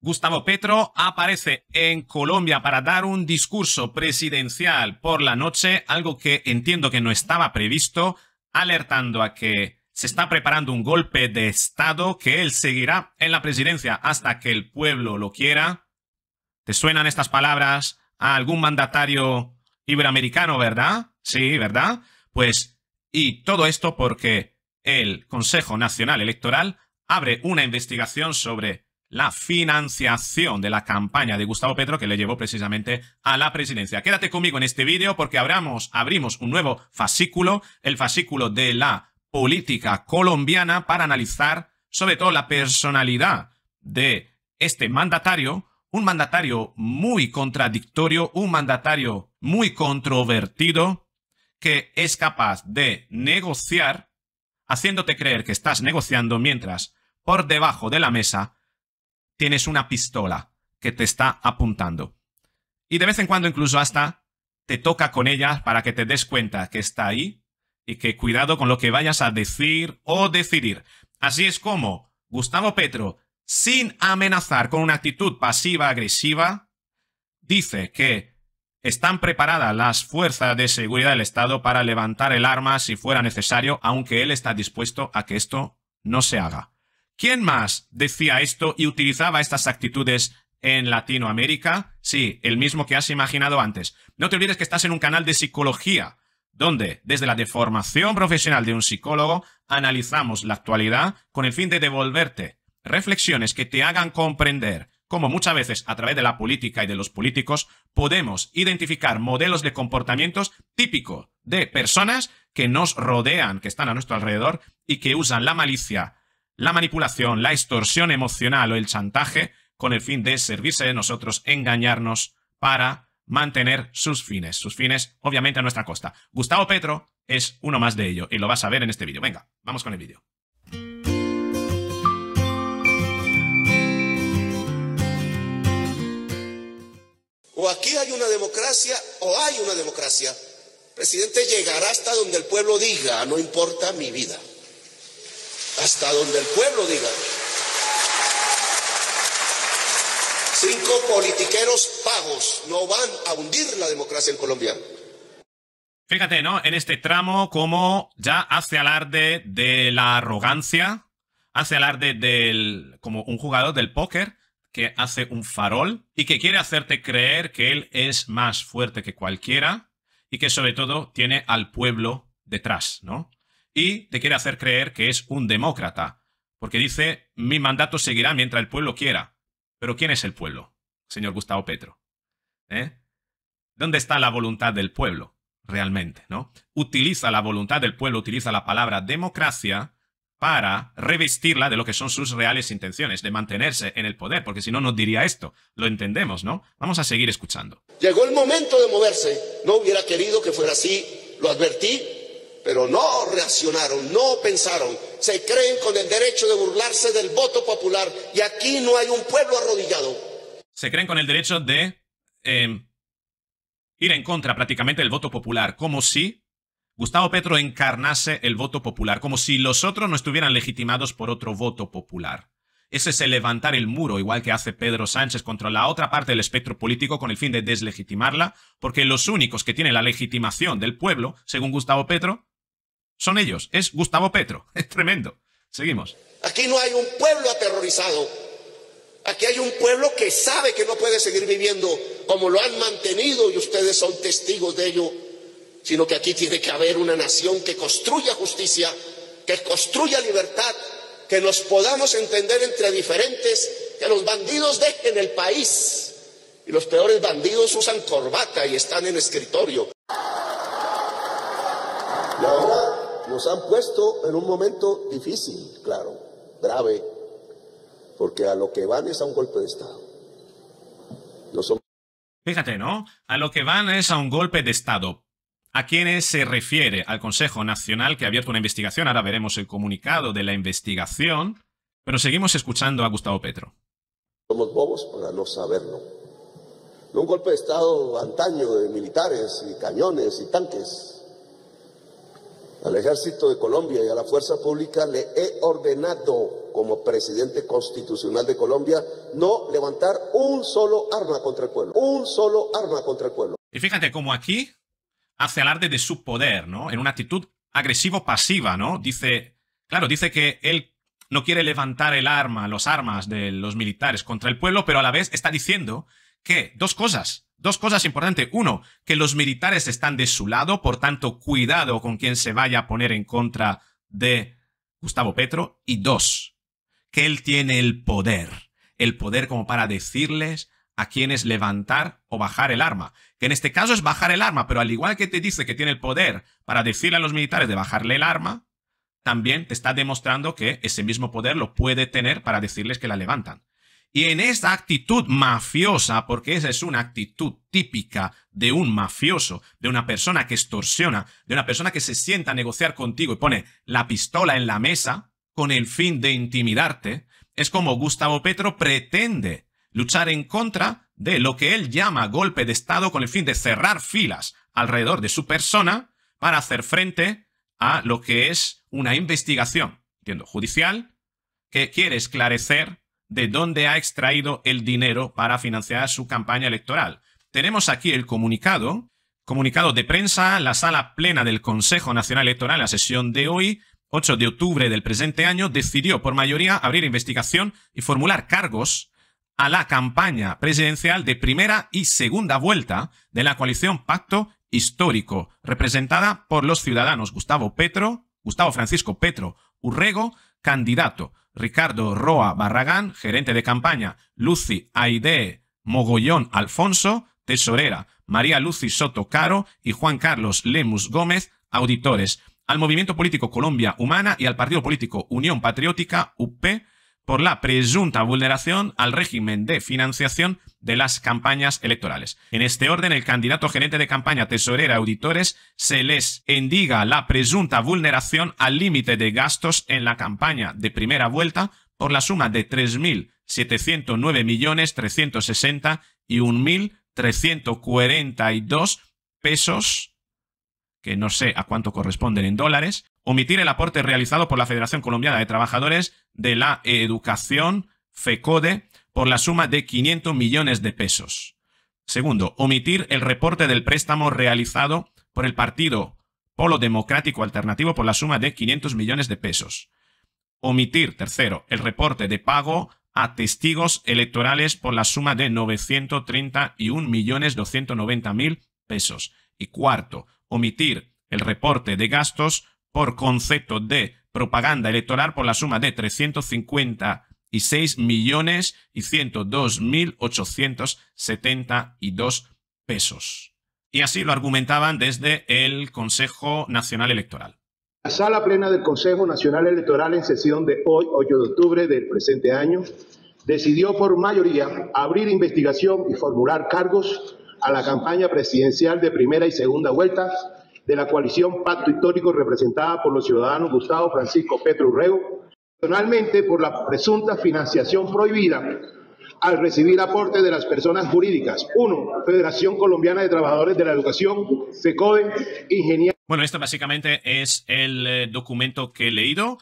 Gustavo Petro aparece en Colombia para dar un discurso presidencial por la noche, algo que entiendo que no estaba previsto, alertando a que se está preparando un golpe de Estado que él seguirá en la presidencia hasta que el pueblo lo quiera. ¿Te suenan estas palabras a algún mandatario iberoamericano, verdad? Sí, ¿verdad? Pues, y todo esto porque el Consejo Nacional Electoral abre una investigación sobre la financiación de la campaña de Gustavo Petro que le llevó precisamente a la presidencia. Quédate conmigo en este vídeo porque abramos, abrimos un nuevo fascículo, el fascículo de la política colombiana para analizar sobre todo la personalidad de este mandatario, un mandatario muy contradictorio, un mandatario muy controvertido que es capaz de negociar haciéndote creer que estás negociando mientras por debajo de la mesa tienes una pistola que te está apuntando. Y de vez en cuando incluso hasta te toca con ella para que te des cuenta que está ahí y que cuidado con lo que vayas a decir o decidir. Así es como Gustavo Petro, sin amenazar con una actitud pasiva-agresiva, dice que están preparadas las fuerzas de seguridad del Estado para levantar el arma si fuera necesario, aunque él está dispuesto a que esto no se haga. ¿Quién más decía esto y utilizaba estas actitudes en Latinoamérica? Sí, el mismo que has imaginado antes. No te olvides que estás en un canal de psicología, donde desde la deformación profesional de un psicólogo analizamos la actualidad con el fin de devolverte reflexiones que te hagan comprender cómo muchas veces a través de la política y de los políticos podemos identificar modelos de comportamientos típicos de personas que nos rodean, que están a nuestro alrededor y que usan la malicia la manipulación, la extorsión emocional o el chantaje con el fin de servirse de nosotros, engañarnos para mantener sus fines. Sus fines, obviamente, a nuestra costa. Gustavo Petro es uno más de ello y lo vas a ver en este vídeo. Venga, vamos con el vídeo. O aquí hay una democracia o hay una democracia. presidente llegará hasta donde el pueblo diga, no importa mi vida hasta donde el pueblo diga. Cinco politiqueros pagos no van a hundir la democracia en Colombia. Fíjate, ¿no? En este tramo, como ya hace alarde de la arrogancia, hace alarde del. como un jugador del póker que hace un farol y que quiere hacerte creer que él es más fuerte que cualquiera y que sobre todo tiene al pueblo detrás, ¿no? y te quiere hacer creer que es un demócrata, porque dice, mi mandato seguirá mientras el pueblo quiera. Pero ¿quién es el pueblo, señor Gustavo Petro? ¿eh? ¿Dónde está la voluntad del pueblo realmente? ¿no? Utiliza la voluntad del pueblo, utiliza la palabra democracia para revestirla de lo que son sus reales intenciones, de mantenerse en el poder, porque si no nos diría esto. Lo entendemos, ¿no? Vamos a seguir escuchando. Llegó el momento de moverse. No hubiera querido que fuera así, lo advertí, pero no reaccionaron, no pensaron, se creen con el derecho de burlarse del voto popular y aquí no hay un pueblo arrodillado. Se creen con el derecho de em, ir en contra prácticamente del voto popular, como si Gustavo Petro encarnase el voto popular, como si los otros no estuvieran legitimados por otro voto popular. Ese es el levantar el muro, igual que hace Pedro Sánchez contra la otra parte del espectro político con el fin de deslegitimarla, porque los únicos que tienen la legitimación del pueblo, según Gustavo Petro, son ellos, es Gustavo Petro. Es tremendo. Seguimos. Aquí no hay un pueblo aterrorizado. Aquí hay un pueblo que sabe que no puede seguir viviendo como lo han mantenido y ustedes son testigos de ello, sino que aquí tiene que haber una nación que construya justicia, que construya libertad, que nos podamos entender entre diferentes, que los bandidos dejen el país. Y los peores bandidos usan corbata y están en escritorio. nos han puesto en un momento difícil, claro, grave, porque a lo que van es a un golpe de Estado. Fíjate, ¿no? A lo que van es a un golpe de Estado. ¿A quiénes se refiere? Al Consejo Nacional que ha abierto una investigación. Ahora veremos el comunicado de la investigación. Pero seguimos escuchando a Gustavo Petro. Somos bobos para no saberlo. No un golpe de Estado antaño de militares y cañones y tanques al Ejército de Colombia y a la Fuerza Pública le he ordenado como presidente constitucional de Colombia no levantar un solo arma contra el pueblo, un solo arma contra el pueblo. Y fíjate cómo aquí hace alarde de su poder, ¿no? En una actitud agresivo-pasiva, ¿no? Dice, claro, dice que él no quiere levantar el arma, los armas de los militares contra el pueblo, pero a la vez está diciendo que dos cosas. Dos cosas importantes. Uno, que los militares están de su lado, por tanto, cuidado con quien se vaya a poner en contra de Gustavo Petro. Y dos, que él tiene el poder, el poder como para decirles a quienes levantar o bajar el arma. Que en este caso es bajar el arma, pero al igual que te dice que tiene el poder para decirle a los militares de bajarle el arma, también te está demostrando que ese mismo poder lo puede tener para decirles que la levantan. Y en esta actitud mafiosa, porque esa es una actitud típica de un mafioso, de una persona que extorsiona, de una persona que se sienta a negociar contigo y pone la pistola en la mesa con el fin de intimidarte, es como Gustavo Petro pretende luchar en contra de lo que él llama golpe de Estado con el fin de cerrar filas alrededor de su persona para hacer frente a lo que es una investigación, entiendo, judicial, que quiere esclarecer de dónde ha extraído el dinero para financiar su campaña electoral. Tenemos aquí el comunicado, comunicado de prensa, la sala plena del Consejo Nacional Electoral, la sesión de hoy, 8 de octubre del presente año, decidió por mayoría abrir investigación y formular cargos a la campaña presidencial de primera y segunda vuelta de la coalición Pacto Histórico, representada por los ciudadanos Gustavo Petro, Gustavo Francisco Petro Urrego, candidato Ricardo Roa Barragán, gerente de campaña, Lucy Aide Mogollón Alfonso, tesorera, María Lucy Soto Caro y Juan Carlos Lemus Gómez, auditores, al Movimiento Político Colombia Humana y al Partido Político Unión Patriótica, UP, por la presunta vulneración al régimen de financiación de las campañas electorales. En este orden, el candidato gerente de campaña, tesorera, auditores, se les endiga la presunta vulneración al límite de gastos en la campaña de primera vuelta por la suma de nueve y 1.342 pesos, que no sé a cuánto corresponden en dólares, omitir el aporte realizado por la Federación Colombiana de Trabajadores de la Educación, FECODE, por la suma de 500 millones de pesos. Segundo, omitir el reporte del préstamo realizado por el partido Polo Democrático Alternativo por la suma de 500 millones de pesos. Omitir, tercero, el reporte de pago a testigos electorales por la suma de 931.290.000 pesos. Y cuarto, omitir el reporte de gastos por concepto de propaganda electoral por la suma de 350 y 6 millones y 102 mil 872 pesos. Y así lo argumentaban desde el Consejo Nacional Electoral. La sala plena del Consejo Nacional Electoral en sesión de hoy, 8 de octubre del presente año, decidió por mayoría abrir investigación y formular cargos a la campaña presidencial de primera y segunda vuelta de la coalición Pacto Histórico representada por los ciudadanos Gustavo Francisco Petro Urrego, personalmente por la presunta financiación prohibida al recibir aporte de las personas jurídicas. Uno, Federación Colombiana de Trabajadores de la Educación, FECODE, Ingeniería. Bueno, esto básicamente es el eh, documento que he leído.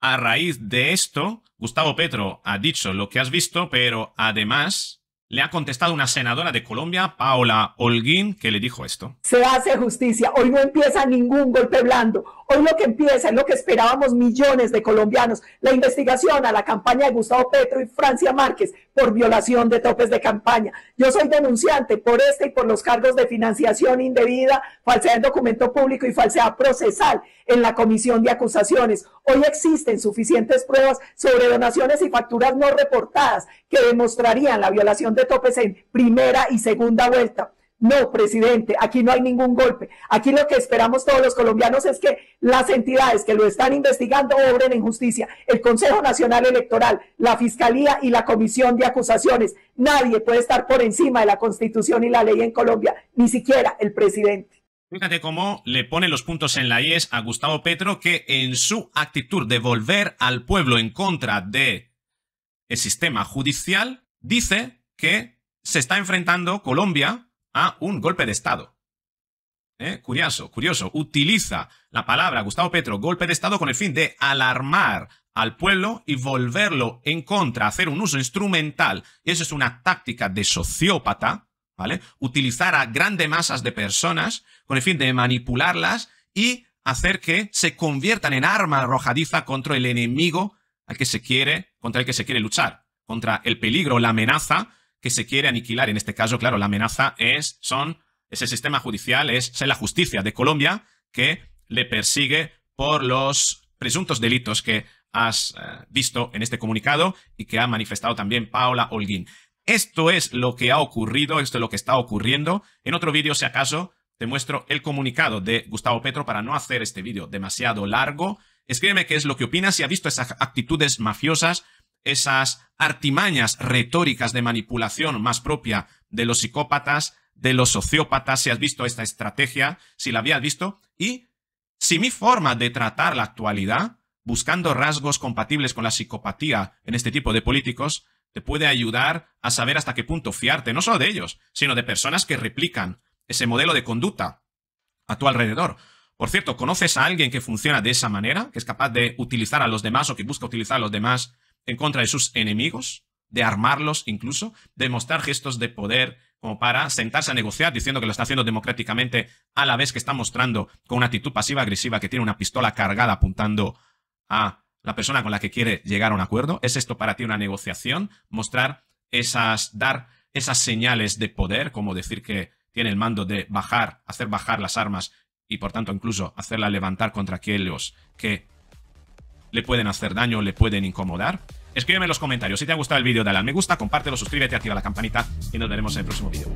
A raíz de esto, Gustavo Petro ha dicho lo que has visto, pero además le ha contestado una senadora de Colombia, Paola Holguín, que le dijo esto. Se hace justicia. Hoy no empieza ningún golpe blando. Hoy lo que empieza es lo que esperábamos millones de colombianos. La investigación a la campaña de Gustavo Petro y Francia Márquez por violación de topes de campaña. Yo soy denunciante por este y por los cargos de financiación indebida, falsedad en documento público y falsedad procesal en la comisión de acusaciones. Hoy existen suficientes pruebas sobre donaciones y facturas no reportadas que demostrarían la violación de topes en primera y segunda vuelta. No, presidente, aquí no hay ningún golpe. Aquí lo que esperamos todos los colombianos es que las entidades que lo están investigando obren en justicia. El Consejo Nacional Electoral, la Fiscalía y la Comisión de Acusaciones. Nadie puede estar por encima de la Constitución y la ley en Colombia, ni siquiera el presidente. Fíjate cómo le pone los puntos en la IES a Gustavo Petro, que en su actitud de volver al pueblo en contra del sistema judicial, dice que se está enfrentando Colombia a un golpe de Estado. Eh, curioso, curioso. Utiliza la palabra Gustavo Petro, golpe de Estado, con el fin de alarmar al pueblo y volverlo en contra, hacer un uso instrumental. Y eso es una táctica de sociópata ¿vale? Utilizar a grandes masas de personas con el fin de manipularlas y hacer que se conviertan en arma arrojadiza contra el enemigo al que se quiere, contra el que se quiere luchar, contra el peligro, la amenaza que se quiere aniquilar. En este caso, claro, la amenaza es, son, ese sistema judicial, es, la justicia de Colombia que le persigue por los presuntos delitos que has eh, visto en este comunicado y que ha manifestado también Paola Holguín. Esto es lo que ha ocurrido, esto es lo que está ocurriendo. En otro vídeo, si acaso, te muestro el comunicado de Gustavo Petro para no hacer este vídeo demasiado largo. Escríbeme qué es lo que opinas, si has visto esas actitudes mafiosas, esas artimañas retóricas de manipulación más propia de los psicópatas, de los sociópatas, si has visto esta estrategia, si la habías visto, y si mi forma de tratar la actualidad, buscando rasgos compatibles con la psicopatía en este tipo de políticos, te puede ayudar a saber hasta qué punto fiarte, no solo de ellos, sino de personas que replican ese modelo de conducta a tu alrededor. Por cierto, ¿conoces a alguien que funciona de esa manera, que es capaz de utilizar a los demás o que busca utilizar a los demás en contra de sus enemigos? De armarlos incluso, de mostrar gestos de poder como para sentarse a negociar diciendo que lo está haciendo democráticamente a la vez que está mostrando con una actitud pasiva-agresiva que tiene una pistola cargada apuntando a la persona con la que quiere llegar a un acuerdo? ¿Es esto para ti una negociación? Mostrar esas, dar esas señales de poder, como decir que tiene el mando de bajar, hacer bajar las armas y por tanto incluso hacerla levantar contra aquellos que le pueden hacer daño, le pueden incomodar. Escríbeme en los comentarios si te ha gustado el vídeo, dale al me gusta, compártelo, suscríbete, activa la campanita y nos veremos en el próximo vídeo.